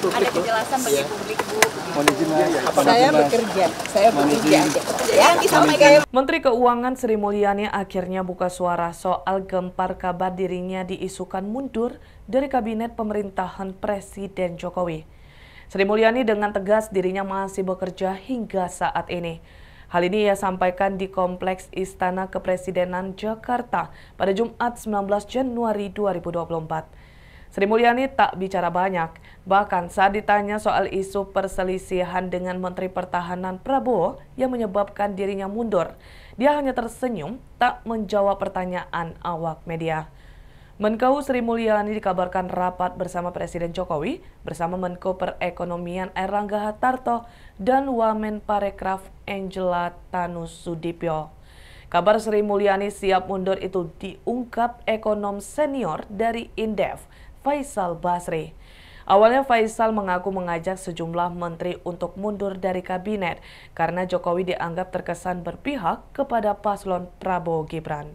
ada kejelasan bagi iya. publik Bu. Iya, iya. Saya bekerja, saya bekerja aja. disampaikan Menteri Keuangan Sri Mulyani akhirnya buka suara soal gempar kabar dirinya diisukan mundur dari kabinet pemerintahan Presiden Jokowi. Sri Mulyani dengan tegas dirinya masih bekerja hingga saat ini. Hal ini ia sampaikan di Kompleks Istana Kepresidenan Jakarta pada Jumat 19 Januari 2024. Sri Mulyani tak bicara banyak. Bahkan saat ditanya soal isu perselisihan dengan Menteri Pertahanan Prabowo yang menyebabkan dirinya mundur, dia hanya tersenyum tak menjawab pertanyaan awak media. Menko Sri Mulyani dikabarkan rapat bersama Presiden Jokowi bersama Menko Perekonomian Erlangga Hartarto dan Wamen Parekraf Angela Tanusudipyo. Kabar Sri Mulyani siap mundur itu diungkap ekonom senior dari Indef, Faisal Basri. Awalnya Faisal mengaku mengajak sejumlah menteri untuk mundur dari kabinet karena Jokowi dianggap terkesan berpihak kepada paslon Prabowo Gibran.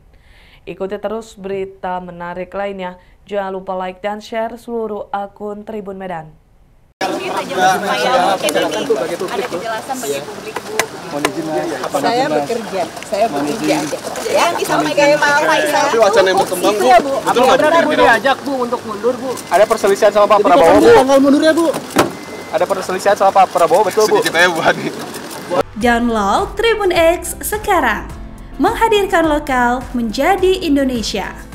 Ikuti terus berita menarik lainnya. Jangan lupa like dan share seluruh akun Tribun Medan ada iya. ya, Saya bekerja, saya bekerja Ya, Bu. Ada perselisihan sama Pak Prabowo ya, Bu. Ada perselisihan sama Pak Prabowo betul Bu. Download Tribun X sekarang. Menghadirkan lokal menjadi Indonesia.